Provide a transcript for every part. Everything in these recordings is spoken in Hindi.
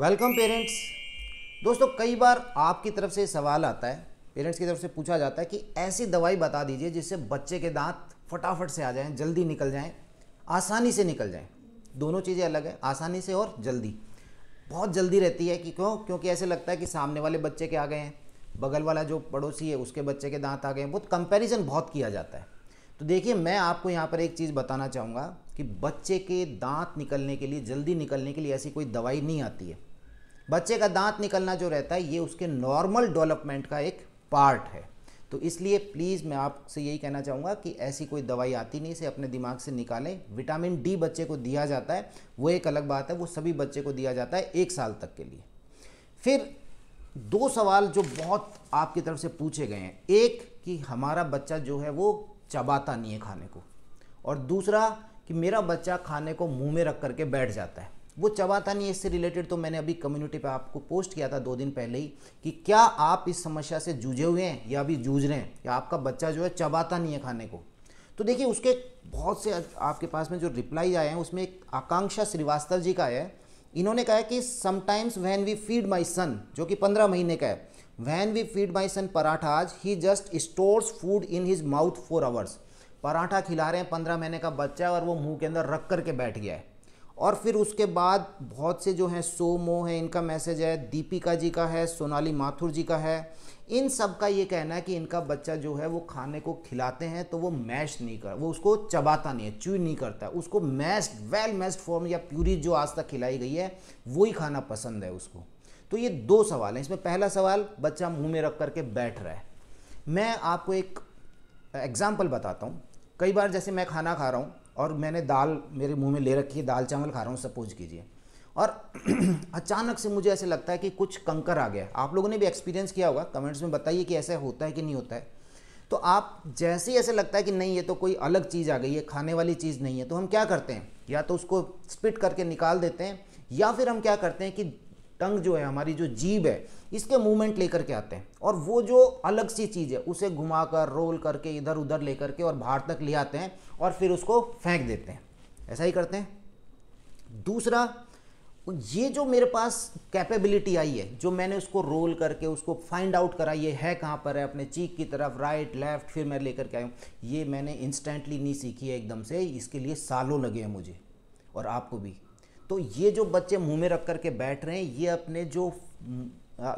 वेलकम पेरेंट्स दोस्तों कई बार आपकी तरफ से सवाल आता है पेरेंट्स की तरफ से पूछा जाता है कि ऐसी दवाई बता दीजिए जिससे बच्चे के दांत फटाफट से आ जाएं जल्दी निकल जाएं आसानी से निकल जाएं दोनों चीज़ें अलग है आसानी से और जल्दी बहुत जल्दी रहती है कि क्यों क्योंकि ऐसे लगता है कि सामने वाले बच्चे के आ गए हैं बगल वाला जो पड़ोसी है उसके बच्चे के दांत आ गए हैं बहुत कंपेरिज़न बहुत किया जाता है तो देखिए मैं आपको यहाँ पर एक चीज़ बताना चाहूँगा कि बच्चे के दांत निकलने के लिए जल्दी निकलने के लिए ऐसी कोई दवाई नहीं आती है बच्चे का दांत निकलना जो रहता है ये उसके नॉर्मल डेवलपमेंट का एक पार्ट है तो इसलिए प्लीज़ मैं आपसे यही कहना चाहूँगा कि ऐसी कोई दवाई आती नहीं इसे अपने दिमाग से निकालें विटामिन डी बच्चे को दिया जाता है वो एक अलग बात है वो सभी बच्चे को दिया जाता है एक साल तक के लिए फिर दो सवाल जो बहुत आपकी तरफ से पूछे गए हैं एक कि हमारा बच्चा जो है वो चबाता नहीं है खाने को और दूसरा कि मेरा बच्चा खाने को मुंह में रख करके बैठ जाता है वो चबाता नहीं इससे रिलेटेड तो मैंने अभी कम्युनिटी पे आपको पोस्ट किया था दो दिन पहले ही कि क्या आप इस समस्या से जूझे हुए हैं या अभी जूझ रहे हैं या आपका बच्चा जो है चबाता नहीं है खाने को तो देखिए उसके बहुत से आपके पास में जो रिप्लाई आए हैं उसमें एक आकांक्षा श्रीवास्तव जी का है इन्होंने कहा है कि sometimes when we feed my son जो कि पंद्रह महीने का है when we feed my son parathas he just stores food in his mouth for hours paratha खिला रहे हैं पंद्रह महीने का बच्चा और वो मुंह के अंदर रख करके बैठ गया है और फिर उसके बाद बहुत से जो हैं सो मो हैं इनका मैसेज है दीपिका जी का है सोनाली माथुर जी का है इन सब का ये कहना है कि इनका बच्चा जो है वो खाने को खिलाते हैं तो वो मैश नहीं कर वो उसको चबाता नहीं है च्यू नहीं करता उसको मैश वेल मैस्ड फॉर्म या प्यूरी जो आज तक खिलाई गई है वही खाना पसंद है उसको तो ये दो सवाल हैं इसमें पहला सवाल बच्चा मुँह में रख करके बैठ रहा है मैं आपको एक एग्ज़ाम्पल बताता हूँ कई बार जैसे मैं खाना खा रहा हूँ और मैंने दाल मेरे मुंह में ले रखी है दाल चावल खा रहा हूँ सपोज कीजिए और अचानक से मुझे ऐसे लगता है कि कुछ कंकर आ गया आप लोगों ने भी एक्सपीरियंस किया होगा कमेंट्स में बताइए कि ऐसा होता है कि नहीं होता है तो आप जैसे ही ऐसे लगता है कि नहीं ये तो कोई अलग चीज़ आ गई है खाने वाली चीज़ नहीं है तो हम क्या करते हैं या तो उसको स्पिट करके निकाल देते हैं या फिर हम क्या करते हैं कि टंग जो है हमारी जो जीभ है इसके मूवमेंट लेकर के आते हैं और वो जो अलग सी चीज़ है उसे घुमाकर रोल करके इधर उधर लेकर के और बाहर तक ले आते हैं और फिर उसको फेंक देते हैं ऐसा ही करते हैं दूसरा ये जो मेरे पास कैपेबिलिटी आई है जो मैंने उसको रोल करके उसको फाइंड आउट करा ये है कहाँ पर है अपने चीक की तरफ राइट लेफ्ट फिर मैं लेकर के आया हूँ ये मैंने इंस्टेंटली नहीं सीखी है एकदम से इसके लिए सालों लगे हैं मुझे और आपको भी तो ये जो बच्चे मुंह में रख करके बैठ रहे हैं ये अपने जो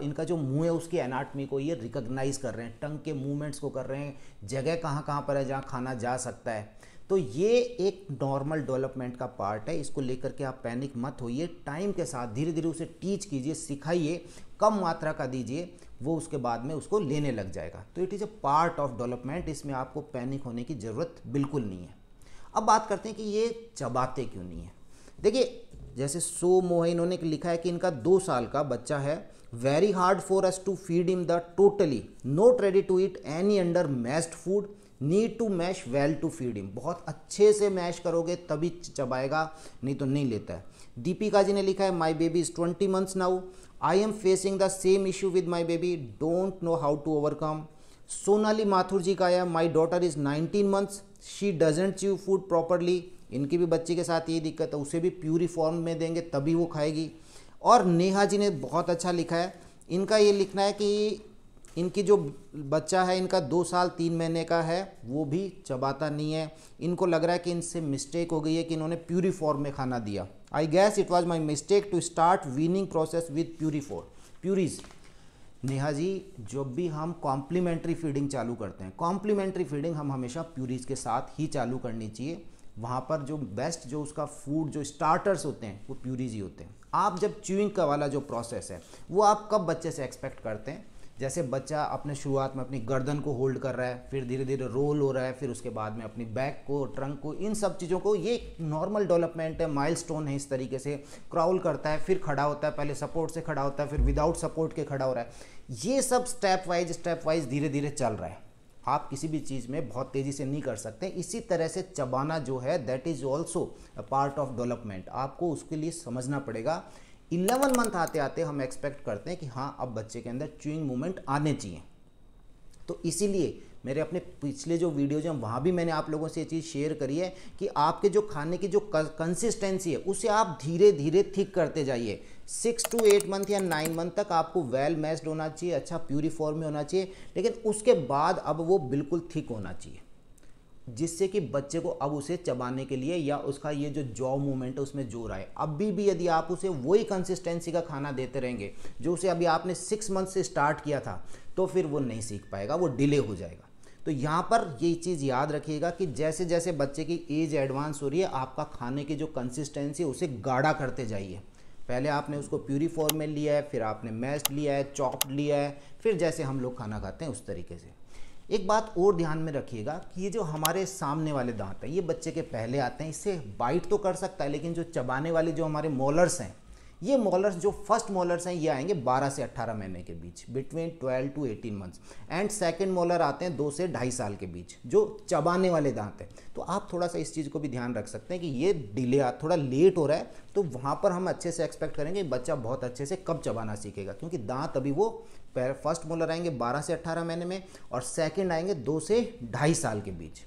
इनका जो मुंह है उसकी एनाटमी को ये रिकग्नाइज कर रहे हैं टंग के मूवमेंट्स को कर रहे हैं जगह कहाँ कहाँ पर है जहाँ खाना जा सकता है तो ये एक नॉर्मल डेवलपमेंट का पार्ट है इसको लेकर के आप पैनिक मत होइए टाइम के साथ धीरे धीरे उसे टीच कीजिए सिखाइए कम मात्रा का दीजिए वो उसके बाद में उसको लेने लग जाएगा तो it is a part of development इसमें आपको पैनिक होने की ज़रूरत बिल्कुल नहीं है अब बात करते हैं कि ये चबाते क्यों नहीं है देखिए जैसे सो मोह इन्होंने लिखा है कि इनका दो साल का बच्चा है very hard for us to feed him the totally not ready to eat any under mashed food need to mash well to feed him बहुत अच्छे से मैश करोगे तभी चबाएगा नहीं तो नहीं लेता है दीपिका जी ने लिखा है my baby is twenty months now I am facing the same issue with my baby don't know how to overcome Sonali Mathur ji का आया my daughter is nineteen months she doesn't chew food properly इनकी भी बच्ची के साथ ये दिक्कत है उसे भी प्यूरी फॉर्म में देंगे तभी वो खाएगी और नेहा जी ने बहुत अच्छा लिखा है इनका ये लिखना है कि इनकी जो बच्चा है इनका दो साल तीन महीने का है वो भी चबाता नहीं है इनको लग रहा है कि इनसे मिस्टेक हो गई है कि इन्होंने प्यूरी फॉर्म में खाना दिया I guess it was my mistake to start weaning process with puree for purees Neha ji जब भी हम कॉम्प्लीमेंट्री फीडिंग चालू करते हैं कॉम्प्लीमेंट्री फीडिंग हम हमेशा प्यूरीज के साथ ही चालू करनी चाहिए वहाँ पर जो बेस्ट जो उसका फूड जो स्टार्टर्स होते हैं वो प्यूरीज ही होते हैं आप जब च्यूइंग का वाला जो प्रोसेस है वो आप कब बच्चे से एक्सपेक्ट करते हैं जैसे बच्चा अपने शुरुआत में अपनी गर्दन को होल्ड कर रहा है फिर धीरे धीरे रोल हो रहा है फिर उसके बाद में अपनी बैक को ट्रंक को इन सब चीज़ों को ये नॉर्मल डेवलपमेंट है माइल है इस तरीके से क्राउल करता है फिर खड़ा होता है पहले सपोर्ट से खड़ा होता है फिर विदाउट सपोर्ट के खड़ा हो रहा है ये सब स्टेप वाइज स्टेप वाइज धीरे धीरे चल रहा है आप किसी भी चीज़ में बहुत तेज़ी से नहीं कर सकते इसी तरह से चबाना जो है that is also a part of development आपको उसके लिए समझना पड़ेगा इलेवन मंथ आते आते हम एक्सपेक्ट करते हैं कि हाँ अब बच्चे के अंदर चुइंग मूवमेंट आने चाहिए तो इसीलिए मेरे अपने पिछले जो वीडियोज हैं वहाँ भी मैंने आप लोगों से ये चीज़ शेयर करी है कि आपके जो खाने की जो कंसिस्टेंसी है उसे आप धीरे धीरे ठीक करते जाइए सिक्स टू एट मंथ या नाइन मंथ तक आपको वेल मैस्ड होना चाहिए अच्छा प्यूरीफॉर्म में होना चाहिए लेकिन उसके बाद अब वो बिल्कुल थिक होना चाहिए जिससे कि बच्चे को अब उसे चबाने के लिए या उसका ये जो जॉ मूवमेंट है उसमें जोर आए अभी भी यदि आप उसे वही कंसिस्टेंसी का खाना देते रहेंगे जो उसे अभी आपने सिक्स मंथ से स्टार्ट किया था तो फिर वो नहीं सीख पाएगा वो डिले हो जाएगा तो यहाँ पर ये चीज़ याद रखिएगा कि जैसे जैसे बच्चे की एज एडवांस हो रही है आपका खाने की जो कंसिस्टेंसी है उसे गाढ़ा करते जाइए पहले आपने उसको प्यूरी फॉर्म में लिया है फिर आपने मैस्ट लिया है चॉप्ड लिया है फिर जैसे हम लोग खाना खाते हैं उस तरीके से एक बात और ध्यान में रखिएगा कि ये जो हमारे सामने वाले दांत हैं ये बच्चे के पहले आते हैं इससे बाइट तो कर सकता है लेकिन जो चबाने वाले जो हमारे मोलर्स हैं ये मॉलर्स जो फर्स्ट मॉलर्स हैं ये आएंगे 12 से 18 महीने के बीच between 12 to 18 months and second molar आते हैं दो से ढाई साल के बीच जो चबाने वाले दांत हैं तो आप थोड़ा सा इस चीज़ को भी ध्यान रख सकते हैं कि ये डिले थोड़ा लेट हो रहा है तो वहाँ पर हम अच्छे से एक्सपेक्ट करेंगे बच्चा बहुत अच्छे से कब चबाना सीखेगा क्योंकि दांत अभी वो फर्स्ट मोलर आएंगे बारह से अट्ठारह महीने में और सेकेंड आएंगे दो से ढाई साल के बीच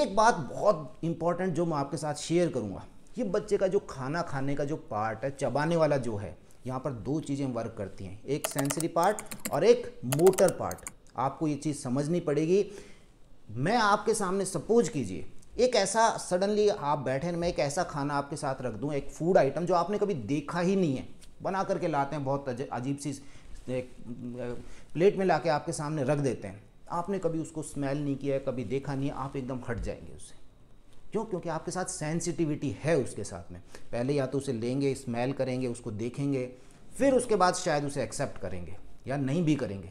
एक बात बहुत इंपॉर्टेंट जो मैं आपके साथ शेयर करूँगा ये बच्चे का जो खाना खाने का जो पार्ट है चबाने वाला जो है यहाँ पर दो चीज़ें वर्क करती हैं एक सेंसरी पार्ट और एक मोटर पार्ट आपको ये चीज़ समझनी पड़ेगी मैं आपके सामने सपोज कीजिए एक ऐसा सडनली आप बैठे मैं एक ऐसा खाना आपके साथ रख दूँ एक फूड आइटम जो आपने कभी देखा ही नहीं है बना करके लाते हैं बहुत अजीब सी एक प्लेट में ला आपके सामने रख देते हैं आपने कभी उसको स्मेल नहीं किया है कभी देखा नहीं है आप एकदम हट जाएंगे उससे क्यों क्योंकि आपके साथ सेंसिटिविटी है उसके साथ में पहले या तो उसे लेंगे स्मेल करेंगे उसको देखेंगे फिर उसके बाद शायद उसे एक्सेप्ट करेंगे या नहीं भी करेंगे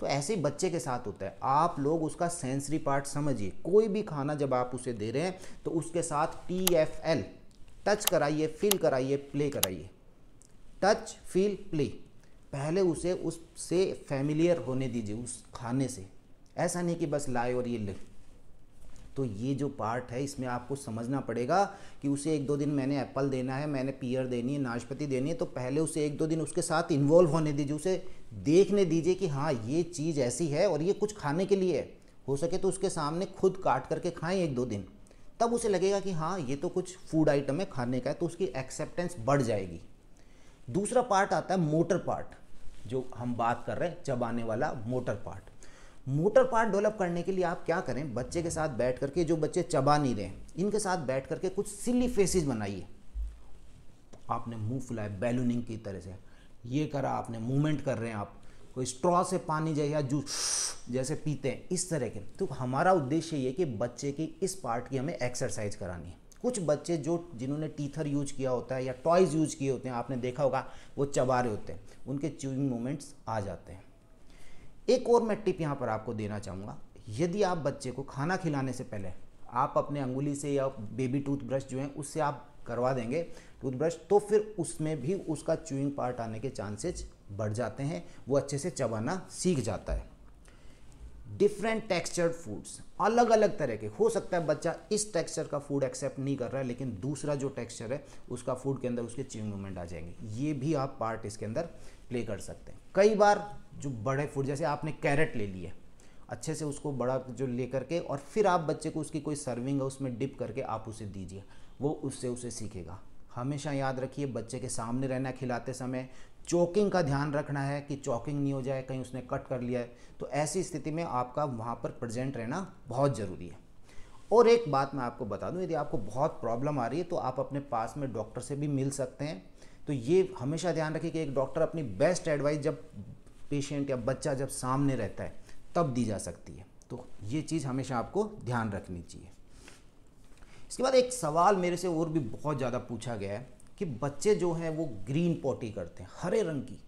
तो ऐसे ही बच्चे के साथ होता है आप लोग उसका सेंसरी पार्ट समझिए कोई भी खाना जब आप उसे दे रहे हैं तो उसके साथ टी एफ एल टच कराइए फील कराइए प्ले कराइए टच फील प्ले पहले उसे उससे फैमिलियर होने दीजिए उस खाने से ऐसा नहीं कि बस लाए और ये ले तो ये जो पार्ट है इसमें आपको समझना पड़ेगा कि उसे एक दो दिन मैंने एप्पल देना है मैंने पियर देनी है नाशपति देनी है तो पहले उसे एक दो दिन उसके साथ इन्वॉल्व होने दीजिए उसे देखने दीजिए कि हाँ ये चीज़ ऐसी है और ये कुछ खाने के लिए है हो सके तो उसके सामने खुद काट करके खाएं एक दो दिन तब उसे लगेगा कि हाँ ये तो कुछ फूड आइटम है खाने का है तो उसकी एक्सेप्टेंस बढ़ जाएगी दूसरा पार्ट आता है मोटर पार्ट जो हम बात कर रहे हैं चबाने वाला motor part motor part develop करने के लिए आप क्या करें बच्चे के साथ बैठ करके जो बच्चे चबा नहीं रहे इनके साथ बैठ करके कुछ सिली फेसिस बनाइए आपने मुंह फुलाए बैलूनिंग की तरह से ये करा आपने मूवमेंट कर रहे हैं आप कोई स्ट्रॉ से पानी जैसे या जूस जैसे पीते हैं इस तरह के तो हमारा उद्देश्य ये कि बच्चे की इस पार्ट की हमें एक्सरसाइज करानी है कुछ बच्चे जो जिन्होंने टीथर यूज किया होता है या टॉयज़ यूज किए होते हैं आपने देखा होगा वो चबा रहे होते हैं उनके च्यूइंग मोमेंट्स आ जाते हैं एक और मैं टिप यहाँ पर आपको देना चाहूँगा यदि आप बच्चे को खाना खिलाने से पहले आप अपने अंगुली से या बेबी टूथब्रश जो है उससे आप करवा देंगे टूथब्रश तो फिर उसमें भी उसका चूइंग पार्ट आने के चांसेज बढ़ जाते हैं वो अच्छे से चबाना सीख जाता है डिफरेंट टेक्सचर्ड फूड्स अलग अलग तरह के हो सकता है बच्चा इस टेक्सचर का फूड एक्सेप्ट नहीं कर रहा है लेकिन दूसरा जो टेक्सचर है उसका फूड के अंदर उसके चिंग मूवमेंट आ जाएंगे ये भी आप पार्ट इसके अंदर प्ले कर सकते हैं कई बार जो बड़े फूड जैसे आपने कैरेट ले लिया अच्छे से उसको बड़ा जो ले करके और फिर आप बच्चे को उसकी कोई सर्विंग है उसमें डिप करके आप उसे दीजिए वो उससे उसे सीखेगा हमेशा याद रखिए बच्चे के सामने रहना खिलाते समय चौकिंग का ध्यान रखना है कि चौकिंग नहीं हो जाए कहीं उसने कट कर लिया है तो ऐसी स्थिति में आपका वहाँ पर प्रेजेंट रहना बहुत ज़रूरी है और एक बात मैं आपको बता दूं यदि आपको बहुत प्रॉब्लम आ रही है तो आप अपने पास में डॉक्टर से भी मिल सकते हैं तो ये हमेशा ध्यान रखें कि एक डॉक्टर अपनी बेस्ट एडवाइस जब पेशेंट या बच्चा जब सामने रहता है तब दी जा सकती है तो ये चीज़ हमेशा आपको ध्यान रखनी चाहिए इसके बाद एक सवाल मेरे से और भी बहुत ज़्यादा पूछा गया है कि बच्चे जो हैं वो ग्रीन पॉटी करते हैं हरे रंग की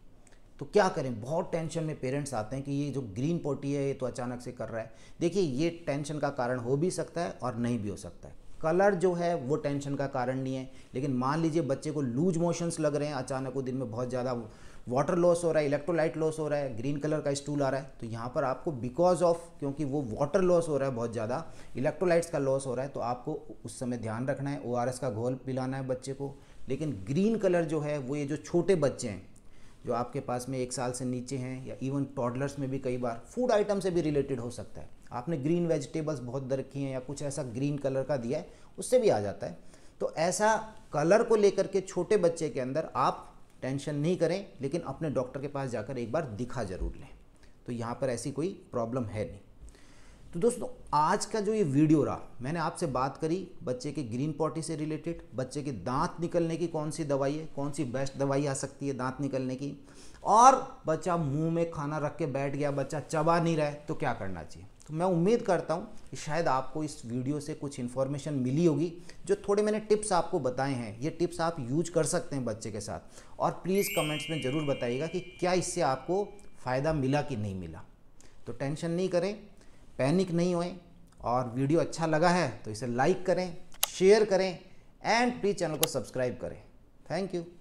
तो क्या करें बहुत टेंशन में पेरेंट्स आते हैं कि ये जो ग्रीन पॉटी है ये तो अचानक से कर रहा है देखिए ये टेंशन का कारण हो भी सकता है और नहीं भी हो सकता है कलर जो है वो टेंशन का कारण नहीं है लेकिन मान लीजिए बच्चे को लूज मोशंस लग रहे हैं अचानक वो दिन में बहुत ज़्यादा वाटर लॉस हो रहा है इलेक्ट्रोलाइट लॉस हो रहा है ग्रीन कलर का स्टूल आ रहा है तो यहाँ पर आपको बिकॉज ऑफ क्योंकि वो वाटर लॉस हो रहा है बहुत ज़्यादा इलेक्ट्रोलाइट्स का लॉस हो रहा है तो आपको उस समय ध्यान रखना है ओ का घोल पिलाना है बच्चे को लेकिन ग्रीन कलर जो है वो ये जो छोटे बच्चे हैं जो आपके पास में एक साल से नीचे हैं या इवन टॉडलर्स में भी कई बार फूड आइटम से भी रिलेटेड हो सकता है आपने ग्रीन वेजिटेबल्स बहुत दर रखी हैं या कुछ ऐसा ग्रीन कलर का दिया है उससे भी आ जाता है तो ऐसा कलर को लेकर के छोटे बच्चे के अंदर आप टेंशन नहीं करें लेकिन अपने डॉक्टर के पास जाकर एक बार दिखा जरूर लें तो यहाँ पर ऐसी कोई प्रॉब्लम है नहीं तो दोस्तों आज का जो ये वीडियो रहा मैंने आपसे बात करी बच्चे के ग्रीन पॉटी से रिलेटेड बच्चे के दांत निकलने की कौन सी दवाई है कौन सी बेस्ट दवाई आ सकती है दांत निकलने की और बच्चा मुंह में खाना रख के बैठ गया बच्चा चबा नहीं रहा तो क्या करना चाहिए तो मैं उम्मीद करता हूँ कि शायद आपको इस वीडियो से कुछ इन्फॉर्मेशन मिली होगी जो थोड़े मैंने टिप्स आपको बताए हैं ये टिप्स आप यूज कर सकते हैं बच्चे के साथ और प्लीज़ कमेंट्स में ज़रूर बताइएगा कि क्या इससे आपको फ़ायदा मिला कि नहीं मिला तो टेंशन नहीं करें पैनिक नहीं होए और वीडियो अच्छा लगा है तो इसे लाइक करें शेयर करें एंड प्लीज़ चैनल को सब्सक्राइब करें थैंक यू